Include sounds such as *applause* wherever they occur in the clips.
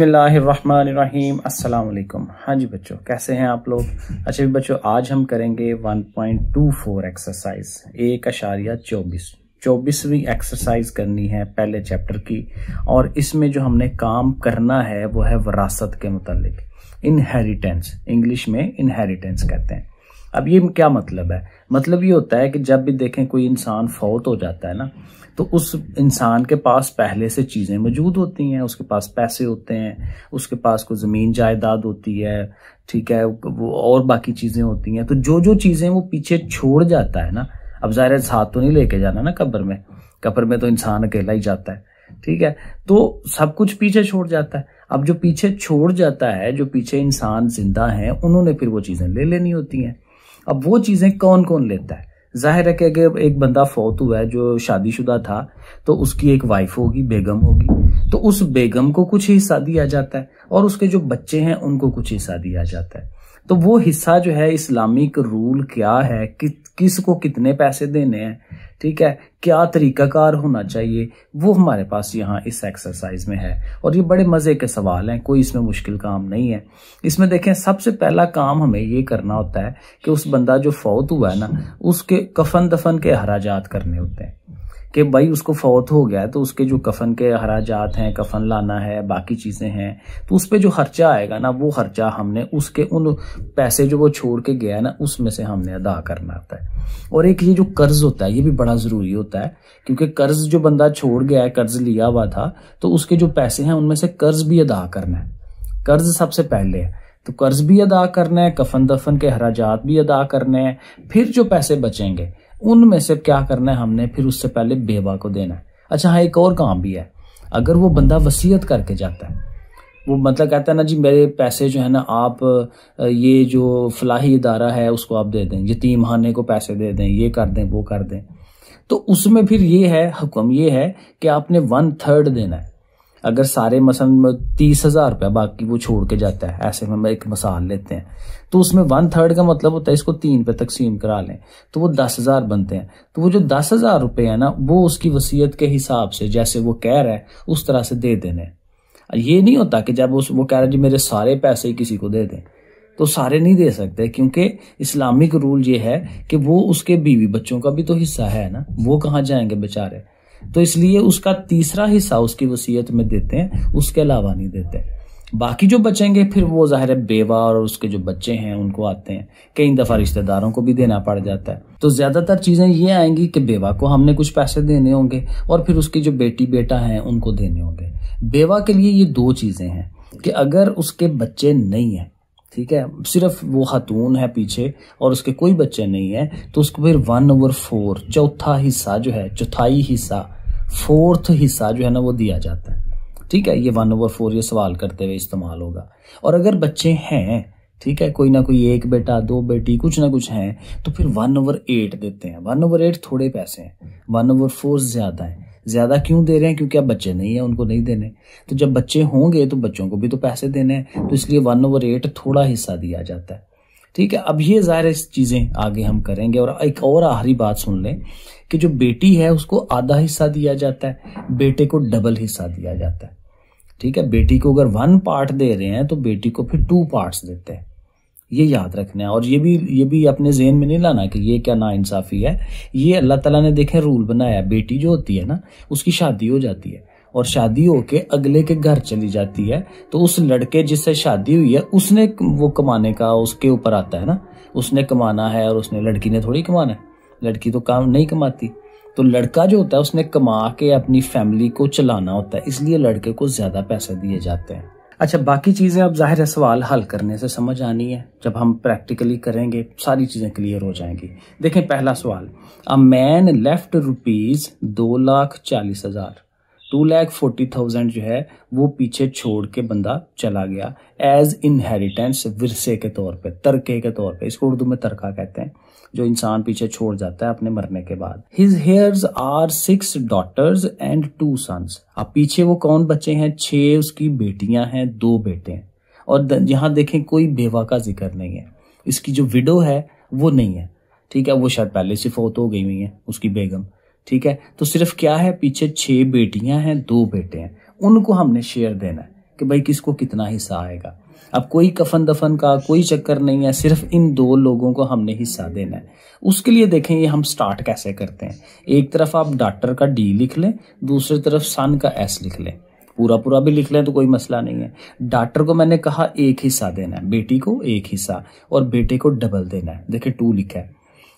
बसमीम अल्लाम हाँ जी बच्चों कैसे हैं आप लोग अच्छा बच्चों आज हम करेंगे 1.24 एक्सरसाइज एक अशारिया चौबीस चौबीसवीं एक्सरसाइज करनी है पहले चैप्टर की और इसमें जो हमने काम करना है वो है वरासत के मुतालिक इनहेरिटेंस इंग्लिश में इनहेरिटेंस कहते हैं अब ये क्या मतलब है मतलब ये होता है कि जब भी देखें कोई इंसान फौत हो जाता है ना तो उस इंसान के पास पहले से चीज़ें मौजूद होती हैं उसके पास पैसे होते हैं उसके पास कोई ज़मीन जायदाद होती है ठीक है वो और बाकी चीज़ें होती हैं तो जो जो चीज़ें वो पीछे छोड़ जाता है ना अब ज़ाहिर साथ तो नहीं लेके जाना ना कब्र में कब्र में तो इंसान अकेला ही जाता है ठीक है तो सब कुछ पीछे छोड़ जाता है अब जो पीछे छोड़ जाता है जो पीछे इंसान जिंदा है उन्होंने फिर वो चीज़ें ले लेनी होती हैं अब वो चीज़ें कौन कौन लेता है जाहिर है कि अगर एक बंदा फौत हुआ है जो शादीशुदा था तो उसकी एक वाइफ होगी बेगम होगी तो उस बेगम को कुछ हिस्सा दिया जाता है और उसके जो बच्चे हैं उनको कुछ हिस्सा दिया जाता है तो वो हिस्सा जो है इस्लामिक रूल क्या है कि, किस को कितने पैसे देने हैं ठीक है क्या तरीकाकार होना चाहिए वो हमारे पास यहाँ इस एक्सरसाइज में है और ये बड़े मज़े के सवाल हैं कोई इसमें मुश्किल काम नहीं है इसमें देखें सबसे पहला काम हमें ये करना होता है कि उस बंदा जो फौत हुआ है ना उसके कफन दफन के हराजात करने होते हैं कि भाई उसको फौत हो गया है तो उसके जो कफन के हराजात हैं कफन लाना है बाकी चीज़ें हैं तो उस पर जो खर्चा आएगा ना वो खर्चा हमने उसके उन पैसे जो वो छोड़ के गया है ना उसमें से हमने अदा करना होता है और एक ये जो कर्ज होता है ये भी बड़ा ज़रूरी होता है क्योंकि कर्ज जो बंदा छोड़ गया है कर्ज लिया हुआ था तो उसके जो पैसे हैं उनमें से कर्ज भी अदा करना है कर्ज सबसे पहले है तो कर्ज भी अदा करना है कफन दफन के हराजात भी अदा करने हैं फिर जो पैसे बचेंगे उनमें से क्या करना है हमने फिर उससे पहले बेवा को देना है अच्छा हाँ एक और काम भी है अगर वो बंदा वसीयत करके जाता है वो मतलब कहता है ना जी मेरे पैसे जो है ना आप ये जो फलाही इदारा है उसको आप दे दें यतीम महाने को पैसे दे दें ये कर दें वो कर दें तो उसमें फिर ये है हुक्म ये है कि आपने वन थर्ड देना है अगर सारे मसल में तीस हजार रुपया बाकी वो छोड़ के जाता है ऐसे में एक मसाल लेते हैं तो उसमें वन थर्ड का मतलब होता है इसको तीन पे तकसीम करा लें तो वो दस हजार बनते हैं तो वो जो दस हजार रुपये है ना वो उसकी वसीयत के हिसाब से जैसे वो कह रहा है उस तरह से दे देने ये नहीं होता कि जब उस वो कह रहे जी मेरे सारे पैसे ही किसी को दे दें तो सारे नहीं दे सकते क्योंकि इस्लामिक रूल ये है कि वो उसके बीवी बच्चों का भी तो हिस्सा है ना वो कहाँ जाएंगे बेचारे तो इसलिए उसका तीसरा हिस्सा उसकी वसीयत में देते हैं उसके अलावा नहीं देते बाकी जो बचेंगे फिर वो ज़ाहिर है बेवा और उसके जो बच्चे हैं उनको आते हैं कई दफ़ा रिश्तेदारों को भी देना पड़ जाता है तो ज़्यादातर चीज़ें ये आएंगी कि बेवा को हमने कुछ पैसे देने होंगे और फिर उसकी जो बेटी बेटा हैं उनको देने होंगे बेवा के लिए ये दो चीज़ें हैं कि अगर उसके बच्चे नहीं हैं ठीक है सिर्फ वो खातून है पीछे और उसके कोई बच्चे नहीं है तो उसको फिर वन ओवर फोर चौथा हिस्सा जो है चौथाई हिस्सा फोर्थ हिस्सा जो है ना वो दिया जाता है ठीक है ये वन ओवर फोर ये सवाल करते हुए इस्तेमाल होगा और अगर बच्चे हैं ठीक है कोई ना कोई एक बेटा दो बेटी कुछ ना कुछ हैं तो फिर वन ओवर एट देते हैं वन ओवर एट थोड़े पैसे हैं वन ओवर फोर ज़्यादा है ज़्यादा क्यों दे रहे हैं क्योंकि अब बच्चे नहीं हैं उनको नहीं देने तो जब बच्चे होंगे तो बच्चों को भी तो पैसे देने हैं तो इसलिए वन ओवर एट थोड़ा हिस्सा दिया जाता है ठीक है अब ये ज़ाहिर चीज़ें आगे हम करेंगे और एक और आखिरी बात सुन लें कि जो बेटी है उसको आधा हिस्सा दिया जाता है बेटे को डबल हिस्सा दिया जाता है ठीक है बेटी को अगर वन पार्ट दे रहे हैं तो बेटी को फिर टू पार्ट्स देते हैं ये याद रखना है और ये भी ये भी अपने जहन में नहीं लाना कि ये क्या नाइंसाफ़ी है ये अल्लाह ताला ने देखे रूल बनाया बेटी जो होती है ना उसकी शादी हो जाती है और शादी होके अगले के घर चली जाती है तो उस लड़के जिससे शादी हुई है उसने वो कमाने का उसके ऊपर आता है ना उसने कमाना है और उसने लड़की ने थोड़ी कमाना है लड़की तो काम नहीं कमाती तो लड़का जो होता है उसने कमा के अपनी फैमिली को चलाना होता है इसलिए लड़के को ज़्यादा पैसे दिए जाते हैं अच्छा बाकी चीज़ें अब जाहिर है सवाल हल करने से समझ आनी है जब हम प्रैक्टिकली करेंगे सारी चीज़ें क्लियर हो जाएंगी देखें पहला सवाल अ मैन लेफ्ट रुपीज़ दो लाख चालीस हज़ार टू लैख फोर्टी थाउजेंड जो है वो पीछे छोड़ के बंदा चला गया एज इनहेरिटेंस विरसे के तौर पे तरके के तौर पे इसको उर्दू में तरका कहते हैं जो इंसान पीछे छोड़ जाता है अपने मरने के बाद his heirs are six daughters and two sons अब पीछे वो कौन बच्चे हैं छह उसकी बेटियां हैं दो बेटे हैं और यहां देखें कोई बेवा का जिक्र नहीं है इसकी जो विडो है वो नहीं है ठीक है वो शायद पहले से फोत हो गई हुई है उसकी बेगम ठीक है तो सिर्फ क्या है पीछे छः बेटियां हैं दो बेटे हैं उनको हमने शेयर देना है कि भाई किसको कितना हिस्सा आएगा अब कोई कफन दफन का कोई चक्कर नहीं है सिर्फ इन दो लोगों को हमने हिस्सा देना है उसके लिए देखें ये हम स्टार्ट कैसे करते हैं एक तरफ आप डॉक्टर का डी लिख लें दूसरी तरफ सन का एस लिख लें पूरा पूरा भी लिख लें तो कोई मसला नहीं है डॉक्टर को मैंने कहा एक हिस्सा देना है बेटी को एक हिस्सा और बेटे को डबल देना है देखिए टू लिखा है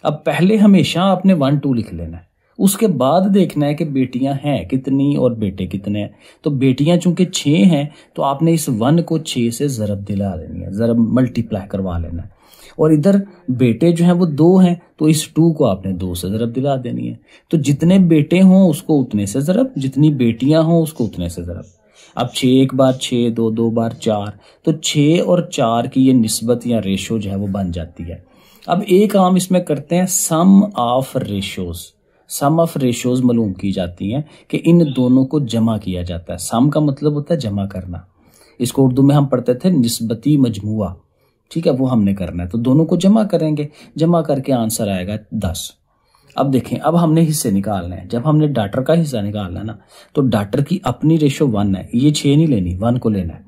अब पहले हमेशा आपने वन टू लिख लेना है उसके बाद देखना है कि बेटियां हैं कितनी और बेटे कितने हैं तो बेटियां चूंकि छः हैं तो आपने इस वन को छः से ज़रब दिला देनी है ज़रब मल्टीप्लाई करवा लेना है और इधर बेटे जो हैं वो दो हैं तो इस टू को आपने दो से ज़रब दिला देनी है तो जितने बेटे हों उसको उतने से ज़रब जितनी बेटियां हों उसको उतने से ज़रब अब छः एक बार छः दो दो बार चार तो छः और चार की ये नस्बत या रेशो जो है वो बन जाती है अब एक आम इसमें करते हैं sum of ratios sum of ratios मालूम की जाती हैं कि इन दोनों को जमा किया जाता है सम का मतलब होता है जमा करना इसको उर्दू में हम पढ़ते थे नस्बती मजमुआ ठीक है वो हमने करना है तो दोनों को जमा करेंगे जमा करके आंसर आएगा दस अब देखें अब हमने हिस्से निकालना है जब हमने डाटर का हिस्सा निकालना है ना तो डाटर की अपनी रेशो वन है ये छः नहीं लेनी वन को लेना है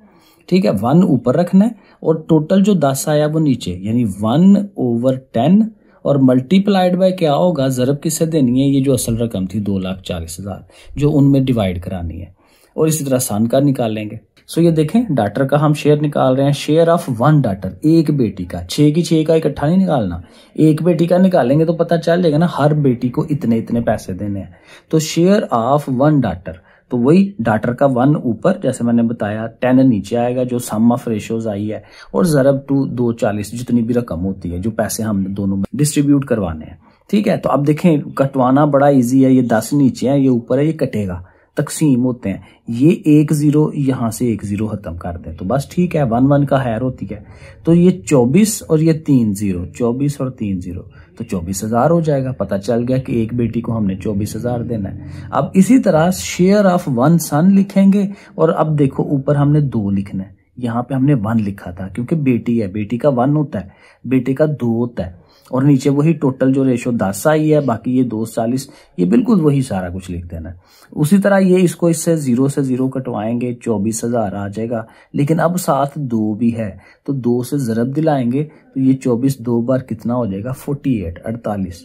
ठीक है वन ऊपर रखना है और टोटल जो दस आया वो नीचे यानी वन ओवर टेन और मल्टीप्लाइड बाय क्या होगा ज़रब किससे देनी है ये जो असल रकम थी दो लाख चालीस हज़ार जो उनमें डिवाइड करानी है और इसी तरह सन का निकाल लेंगे सो ये देखें डाटर का हम शेयर निकाल रहे हैं शेयर ऑफ वन डाटर एक बेटी का छः की छः का इकट्ठा नहीं निकालना एक बेटी का निकालेंगे तो पता चल जाएगा ना हर बेटी को इतने इतने पैसे देने हैं तो शेयर ऑफ वन डाटर तो वही डाटर का वन ऊपर जैसे मैंने बताया टेन नीचे आएगा जो सम ऑफ रेशोज आई है और जरब टू दो चालीस जितनी भी रकम होती है जो पैसे हम दोनों में डिस्ट्रीब्यूट करवाने हैं ठीक है तो अब देखें कटवाना बड़ा इजी है ये दस नीचे है ये ऊपर है ये कटेगा तकसीम होते हैं ये एक ज़ीरो यहाँ से एक ज़ीरो ख़त्म कर दें तो बस ठीक है वन वन का हैर होती है तो ये चौबीस और ये तीन ज़ीरो चौबीस और तीन ज़ीरो तो चौबीस हज़ार हो जाएगा पता चल गया कि एक बेटी को हमने चौबीस हज़ार देना है अब इसी तरह शेयर ऑफ वन सन लिखेंगे और अब देखो ऊपर हमने दो लिखना है यहाँ पर हमने वन लिखा था क्योंकि बेटी है बेटी का वन होता है बेटे का दो होता है और नीचे वही टोटल जो रेशो दस आई है बाकी ये दो चालीस ये बिल्कुल वही सारा कुछ लिख देना है उसी तरह ये इसको इससे जीरो से जीरो कटवाएंगे चौबीस हजार आ जाएगा लेकिन अब साथ दो भी है तो दो से जरब दिलाएंगे तो ये चौबीस दो बार कितना हो जाएगा फोर्टी एट अड़तालीस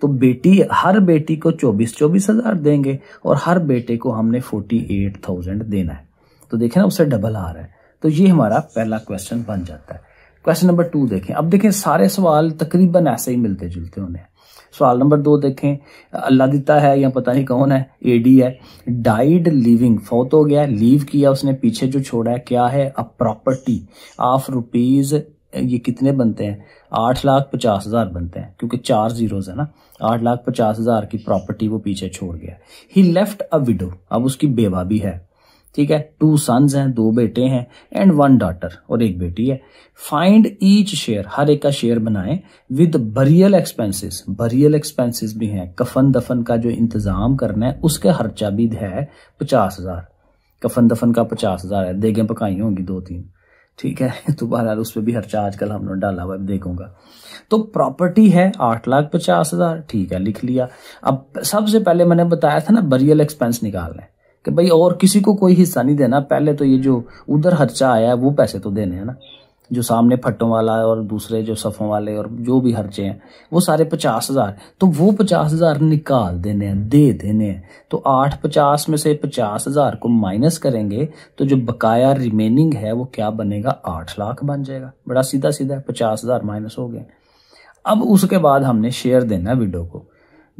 तो बेटी हर बेटी को चौबीस चौबीस हजार देंगे और हर बेटे को हमने फोर्टी एट थाउजेंड देना है तो देखे ना उससे डबल आ रहा है तो ये हमारा पहला क्वेश्चन बन जाता है क्वेश्चन नंबर टू देखें अब देखें सारे सवाल तकरीबन ऐसे ही मिलते जुलते उन्हें सवाल नंबर दो देखें अल्लाह दिता है या पता नहीं कौन है एडी है डाइड लिविंग फोत हो गया लीव किया उसने पीछे जो छोड़ा है क्या है अ प्रॉपर्टी ऑफ रुपीज ये कितने बनते हैं आठ लाख पचास हज़ार बनते हैं क्योंकि चार जीरोज है ना आठ लाख पचास हज़ार की प्रॉपर्टी वो पीछे छोड़ गया ही लेफ्ट अ विडो अब उसकी बेवा भी है ठीक है टू सन्स हैं दो बेटे हैं एंड वन डॉटर और एक बेटी है फाइंड ईच शेयर हर एक का शेयर बनाएं with burial expenses burial expenses भी हैं कफन दफन का जो इंतजाम करना है उसका खर्चा भी है पचास हजार कफन दफन का पचास हजार है देगें पकाई होंगी दो तीन ठीक है *laughs* तो बहरहाल उस पर भी खर्चा आजकल हमने डाला हुआ देखूंगा तो प्रॉपर्टी है आठ लाख पचास हजार ठीक है लिख लिया अब सबसे पहले मैंने बताया था ना बरियल एक्सपेंस निकालना है कि भाई और किसी को कोई हिस्सा नहीं देना पहले तो ये जो उधर खर्चा आया है वो पैसे तो देने हैं ना जो सामने फट्टों वाला है और दूसरे जो सफ़ों वाले और जो भी खर्चे हैं वो सारे पचास हज़ार तो वो पचास हज़ार निकाल देने हैं दे देने हैं तो आठ पचास में से पचास हज़ार को माइनस करेंगे तो जो बकाया रिमेनिंग है वो क्या बनेगा आठ लाख बन जाएगा बड़ा सीधा सीधा पचास हज़ार माइनस हो गए अब उसके बाद हमने शेयर देना है विडो को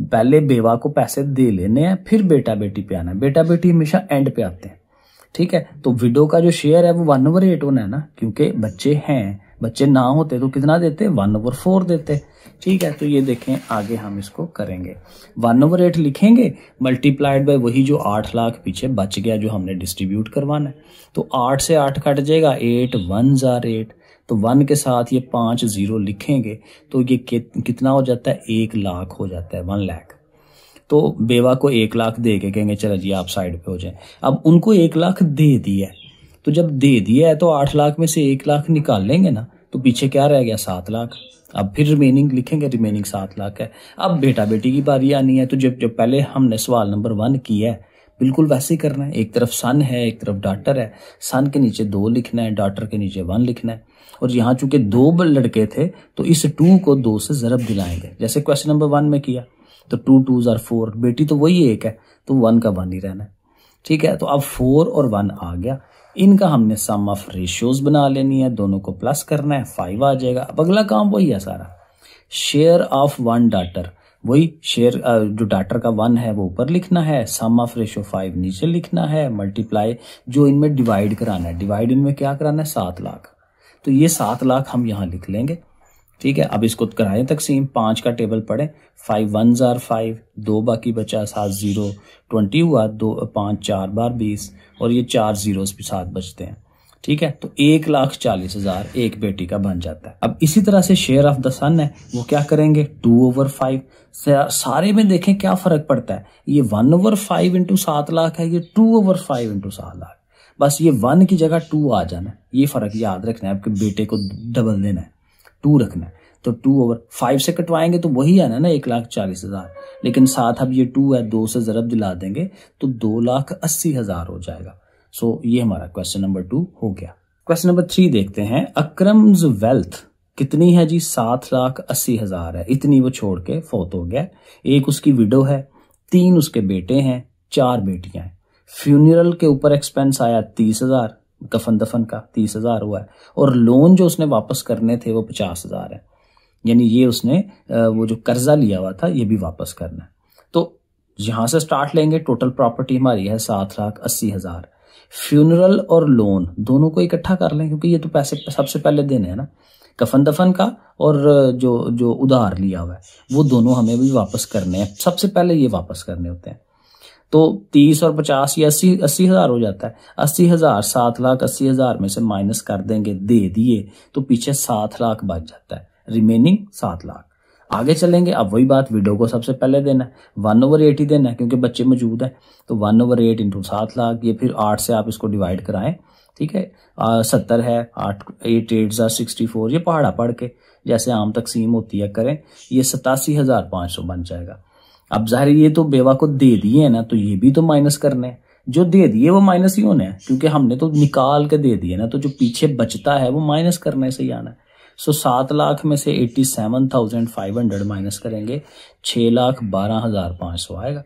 पहले बेवा को पैसे दे लेने हैं फिर बेटा बेटी पे आना है बेटा बेटी हमेशा एंड पे आते हैं ठीक है तो विडो का जो शेयर है वो वन ओवर एट होना है ना क्योंकि बच्चे हैं बच्चे ना होते तो कितना देते वन ओवर फोर देते ठीक है तो ये देखें आगे हम इसको करेंगे वन ओवर एट लिखेंगे मल्टीप्लाइड बाय वही जो आठ लाख पीछे बच गया जो हमने डिस्ट्रीब्यूट करवाना है तो आठ से आठ कट जाएगा एट वन जार एट तो वन के साथ ये पाँच ज़ीरो लिखेंगे तो ये कितना हो जाता है एक लाख हो जाता है वन लाख तो बेवा को एक लाख दे के कहेंगे चलो जी आप साइड पे हो जाए अब उनको एक लाख दे दिया है तो जब दे दिया है तो आठ लाख में से एक लाख निकाल लेंगे ना तो पीछे क्या रह गया सात लाख अब फिर रिमेनिंग लिखेंगे रिमेनिंग सात लाख है अब बेटा बेटी की बारी आनी है तो जब जब पहले हमने सवाल नंबर वन किया है बिल्कुल वैसे ही करना है एक तरफ सन है एक तरफ डाटर है सन के नीचे दो लिखना है डाटर के नीचे वन लिखना है और यहाँ चूंकि दो लड़के थे तो इस टू को दो से ज़रब दिलाएंगे जैसे क्वेश्चन नंबर वन में किया तो टू टू जर फोर बेटी तो वही एक है तो वन का वन ही रहना है ठीक है तो अब फोर और वन आ गया इनका हमने सम ऑफ रेशियोज बना लेनी है दोनों को प्लस करना है फाइव आ जाएगा अब अगला काम वही है सारा शेयर ऑफ वन डाटर वही शेयर जो डाटर का वन है वो ऊपर लिखना है सम ऑफ रेशो फाइव नीचे लिखना है मल्टीप्लाई जो इनमें डिवाइड कराना है डिवाइड इनमें क्या कराना है सात लाख तो ये सात लाख हम यहाँ लिख लेंगे ठीक है अब इसको कराएं तकसीम पांच का टेबल पढ़े फाइव वन ज़ार फाइव दो बाकी बचा सात ज़ीरो ट्वेंटी हुआ दो पांच चार बार बीस और ये चार ज़ीरो भी बचते हैं ठीक है तो एक लाख चालीस हजार एक बेटी का बन जाता है अब इसी तरह से शेयर ऑफ द सन है वो क्या करेंगे टू ओवर फाइव सारे में देखें क्या फर्क पड़ता है ये वन ओवर फाइव इंटू सात लाख है ये टू ओवर फाइव इंटू सात लाख बस ये वन की जगह टू आ जाना है ये फ़र्क याद रखना है आपके बेटे को डबल देना है टू रखना है तो टू ओवर फाइव से कटवाएंगे तो वही आना ना एक लाख चालीस हज़ार लेकिन साथ अब ये टू है दो से ज़रब दिला देंगे तो दो लाख अस्सी हज़ार हो जाएगा सो ये हमारा क्वेश्चन नंबर टू हो गया क्वेश्चन नंबर थ्री देखते हैं अक्रम्स वेल्थ कितनी है जी सात लाख अस्सी हज़ार है इतनी वो छोड़ के फोत हो गया एक उसकी विडो है तीन उसके बेटे हैं चार बेटियां हैं फ्यूनरल के ऊपर एक्सपेंस आया तीस हजार कफन दफन का तीस हजार हुआ है और लोन जो उसने वापस करने थे वो पचास हजार है यानी ये उसने वो जो कर्जा लिया हुआ था ये भी वापस करना है तो यहां से स्टार्ट लेंगे टोटल प्रॉपर्टी हमारी है सात लाख अस्सी हजार फ्यूनरल और लोन दोनों को इकट्ठा कर लें क्योंकि ये तो पैसे सबसे पहले देने हैं ना कफन दफन का और जो जो उधार लिया हुआ है वो दोनों हमें भी वापस करने हैं सबसे पहले ये वापस करने होते हैं तो तीस और पचास या अस्सी अस्सी हजार हो जाता है अस्सी हजार सात लाख अस्सी हजार में से माइनस कर देंगे दे दिए तो पीछे सात लाख बच जाता है रिमेनिंग सात लाख आगे चलेंगे अब वही बात वीडियो को सबसे पहले देना है वन ओवर एट ही देना है क्योंकि बच्चे मौजूद हैं तो वन ओवर एट इंटू सात लाख ये फिर आठ से आप इसको डिवाइड कराएं ठीक है आ, सत्तर है आठ एट एट ज़ार सिक्सटी फोर ये पहाड़ा पढ़ के जैसे आम तकसीम होती है करें ये सतासी हज़ार पाँच सौ बन जाएगा अब जाहिर ये तो बेवा को दे दिए ना तो ये भी तो माइनस करने है जो दे दिए वो माइनस ही होने क्योंकि हमने तो निकाल के दे दिए ना तो जो पीछे बचता है वो माइनस करने से ही आना है सो सात लाख में से eighty seven thousand five hundred minus करेंगे छः लाख बारह हजार पाँच सौ आएगा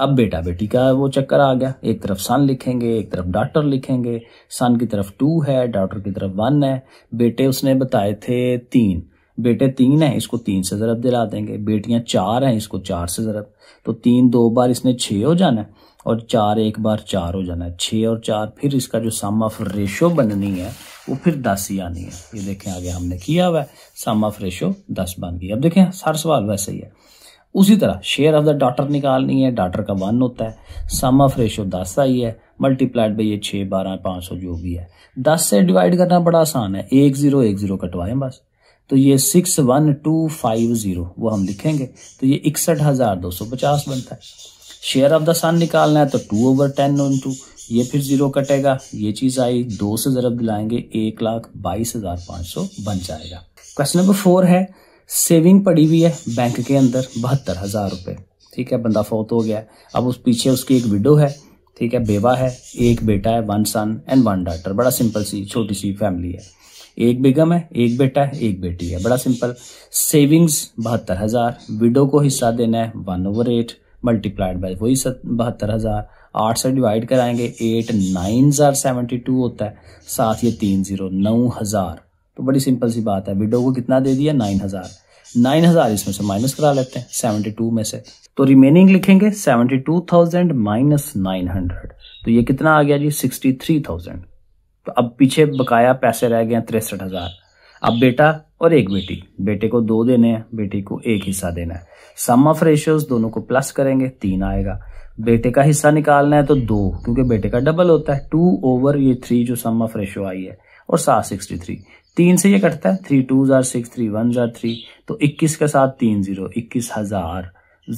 अब बेटा बेटी का वो चक्कर आ गया एक तरफ सन लिखेंगे एक तरफ डॉक्टर लिखेंगे सन की तरफ टू है डॉक्टर की तरफ वन है बेटे उसने बताए थे तीन बेटे तीन हैं इसको तीन से ज़रब दिला देंगे बेटियां चार हैं इसको चार से ज़रब तो तीन दो बार इसने छः हो जाना है और चार एक बार चार हो जाना है छः और चार फिर इसका जो सम ऑफ रेशो बननी है वो फिर दस ही आनी है ये देखें आगे हमने किया हुआ है सम ऑफ रेशो दस बन गई अब देखें हर सवाल वैसे ही है उसी तरह शेयर ऑफ द डॉटर निकालनी है डॉटर का वन होता है सम ऑफ रेशो दस आई है मल्टीप्लाइड बाई ये छः बारह पाँच सौ जो भी है दस से डिवाइड करना बड़ा आसान है एक ज़ीरो एक ज़ीरो कटवाएं बस तो ये six one two five zero वो हम लिखेंगे तो ये इकसठ हज़ार दो सौ पचास बनता है शेयर ऑफ द सन निकालना है तो two over ten one two ये फिर ज़ीरो कटेगा ये चीज़ आई दो से ज़रब दिलाएंगे एक लाख बाईस हज़ार पाँच सौ बन जाएगा क्वेश्चन नंबर फोर है सेविंग पड़ी हुई है बैंक के अंदर बहत्तर हज़ार रुपये ठीक है बंदा फोत हो गया अब उस पीछे उसकी एक विडो है ठीक है बेवा है एक बेटा है one son and one daughter बड़ा सिंपल सी छोटी सी फैमिली है एक बेगम है एक बेटा है एक बेटी है बड़ा सिंपल सेविंग्स बहत्तर हज़ार विडो को हिस्सा देना है one over eight multiplied by वही बहत्तर हज़ार आठ से डिवाइड कराएंगे एट नाइन हजार सेवेंटी टू होता है साथ ये तीन ज़ीरो नौ हज़ार तो बड़ी सिंपल सी बात है विडो को कितना दे दिया नाइन हज़ार नाइन हज़ार इसमें से माइनस करा लेते हैं सेवेंटी टू में से तो रिमेनिंग लिखेंगे seventy two thousand minus nine hundred तो ये कितना आ गया जी सिक्सटी थ्री थाउजेंड तो अब पीछे बकाया पैसे रह गए तिरसठ हज़ार अब बेटा और एक बेटी बेटे को दो देने हैं बेटी को एक हिस्सा देना है सम ऑफ रेशियोज दोनों को प्लस करेंगे तीन आएगा बेटे का हिस्सा निकालना है तो दो क्योंकि बेटे का डबल होता है टू ओवर ये थ्री जो सम ऑफ रेशियो आई है और सात सिक्सटी थ्री तीन से ये कटता है थ्री टू जार सिक्स थ्री वन जार थ्री तो इक्कीस के साथ तीन जीरो इक्कीस हजार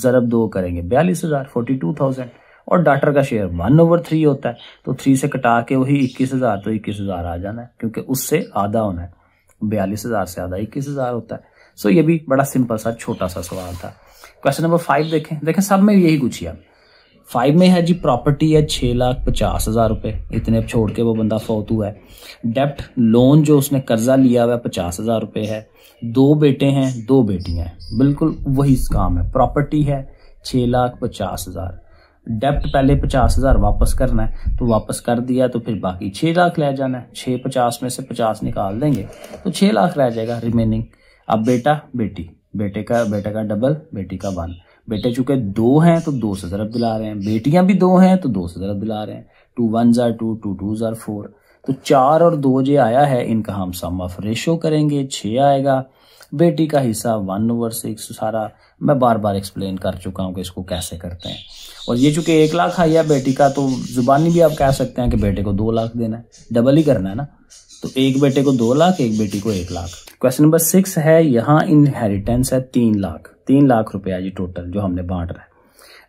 जरब दो करेंगे बयालीस हजार फोर्टी टू थाउजेंड और डाटर का शेयर वन ओवर थ्री होता है तो थ्री से कटा के वही इक्कीस हज़ार तो इक्कीस हज़ार आ जाना है क्योंकि उससे आधा होना है बयालीस हज़ार से आधा इक्कीस हज़ार होता है सो ये भी बड़ा सिंपल सा छोटा सा सवाल था क्वेश्चन नंबर फाइव देखें देखें सब में यही कुछ ही फाइव में है जी प्रॉपर्टी है छः लाख पचास हज़ार रुपये इतने छोड़ के वो बंदा फौत हुआ है डेप्ट लोन जो उसने कर्जा लिया हुआ है पचास हज़ार रुपये है दो बेटे हैं दो बेटियां हैं बिल्कुल वही काम है प्रॉपर्टी है छः लाख पचास हज़ार डेप्ट पहले पचास हज़ार वापस करना है तो वापस कर दिया तो फिर बाकी छः लाख रह जाना है छः पचास में से पचास निकाल देंगे तो छः लाख रह जाएगा रिमेनिंग अब बेटा बेटी बेटे का बेटे का डबल बेटी का वन बेटे चूंकि दो हैं तो दो से ज़रब दिला रहे हैं बेटियां भी दो हैं तो दो से ज़रब दिला रहे हैं टू वन ज़ार टू टू टू ज़ार फोर तो चार और दो जो आया है इनका हम सम ऑफ रेशो करेंगे छः आएगा बेटी का हिस्सा वन ओवर सिक्स सारा मैं बार बार एक्सप्लेन कर चुका हूँ कि इसको कैसे करते हैं और ये चूंकि एक लाख आया बेटी का तो जुबानी भी आप कह सकते हैं कि बेटे को दो लाख देना है डबल ही करना है ना तो एक बेटे को दो लाख एक बेटी को एक लाख क्वेश्चन नंबर सिक्स है यहाँ इनहेरिटेंस है तीन लाख तीन लाख रुपया ये टोटल जो हमने बांट रहा है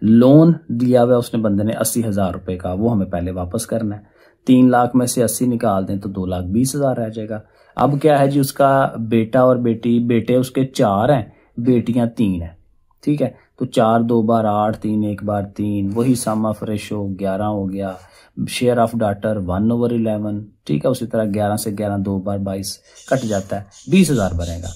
लोन दिया हुआ उसने बंदे ने अस्सी हजार रुपये का वो हमें पहले वापस करना है तीन लाख में से अस्सी निकाल दें तो दो लाख बीस हजार रह जाएगा अब क्या है जी उसका बेटा और बेटी बेटे उसके चार हैं बेटियां तीन हैं ठीक है तो चार दो बार आठ तीन एक बार तीन वही सामा हो ग्यारह हो गया share of daughter one over eleven ठीक है उसी तरह ग्यारह से ग्यारह दो बार बाईस कट जाता है बीस हजार बनेगा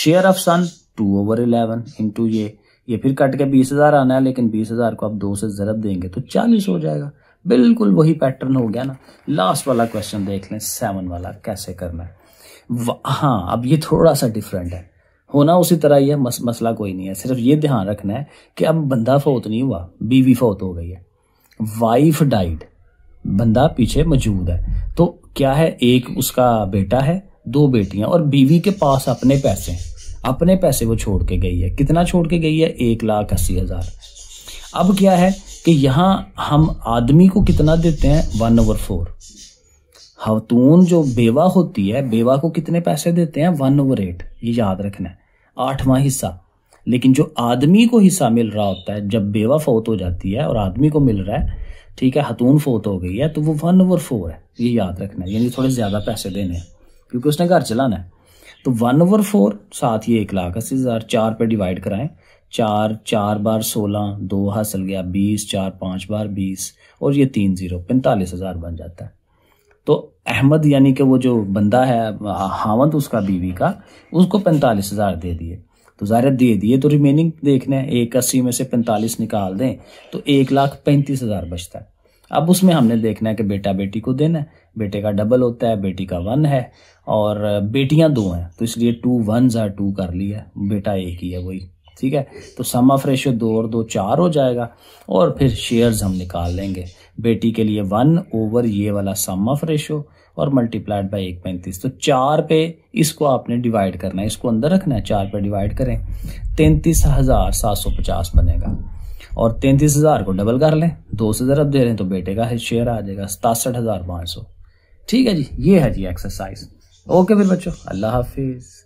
share of son two over eleven into ये ये फिर कट के बीस हजार आना है लेकिन बीस हजार को आप दो से जरब देंगे तो चालीस हो जाएगा बिल्कुल वही पैटर्न हो गया ना लास्ट वाला क्वेश्चन देख लें सेवन वाला कैसे करना है हाँ अब ये थोड़ा सा डिफरेंट है होना उसी तरह ही है मस, मसला कोई नहीं है सिर्फ ये ध्यान रखना है कि अब बंदा फौत नहीं हुआ बीवी फौत हो गई है वाइफ डाइड बंदा पीछे मौजूद है तो क्या है एक उसका बेटा है दो बेटियां और बीवी के पास अपने पैसे हैं अपने पैसे वो छोड़ के गई है कितना छोड़ के गई है एक लाख अस्सी हजार अब क्या है कि यहाँ हम आदमी को कितना देते हैं वन ओवर फोर हतून जो बेवा होती है बेवा को कितने पैसे देते हैं वन ओवर एट ये याद रखना है आठवां हिस्सा लेकिन जो आदमी को हिस्सा मिल रहा होता है जब बेवा फौत हो जाती है और आदमी को मिल रहा है ठीक है हतून फोत हो गई है तो वो वन ओवर फोर है ये याद रखना है यानी थोड़े ज़्यादा पैसे देने हैं क्योंकि उसने घर चलाना है तो वन ओवर फोर साथ ही एक लाख अस्सी हज़ार चार पे डिवाइड कराएं चार चार बार सोलह दो हासिल गया बीस चार पाँच बार बीस और ये तीन ज़ीरो पैंतालीस हज़ार बन जाता है तो अहमद यानी कि वो जो बंदा है हावंत उसका बीवी का उसको पैंतालीस हज़ार दे दिए तो ज़ाहिर दे दिए तो रिमेनिंग देखना है एक अस्सी में से पैंतालीस निकाल दें तो एक लाख पैंतीस हज़ार बचता है अब उसमें हमने देखना है कि बेटा बेटी को देना है बेटे का डबल होता है बेटी का वन है और बेटियां दो हैं तो इसलिए टू वन जार टू कर लिया बेटा एक ही है वही ठीक है तो सम ऑफ रेशियो दो और दो चार हो जाएगा और फिर शेयर्स हम निकाल लेंगे बेटी के लिए वन ओवर ये वाला सम ऑफ रेशियो और मल्टीप्लाइड बाई एक पैंतीस तो चार पे इसको आपने डिवाइड करना है इसको अंदर रखना है चार पे डिवाइड करें तैंतीस हजार सात सौ पचास बनेगा और तैंतीस हजार को डबल कर लें दो से ज़रब दे रहे हैं तो बेटे का शेयर आ जाएगा सतासठ हजार पाँच सौ ठीक है जी ये है जी एक्सरसाइज ओके फिर बच्चों अल्लाह हाफिज़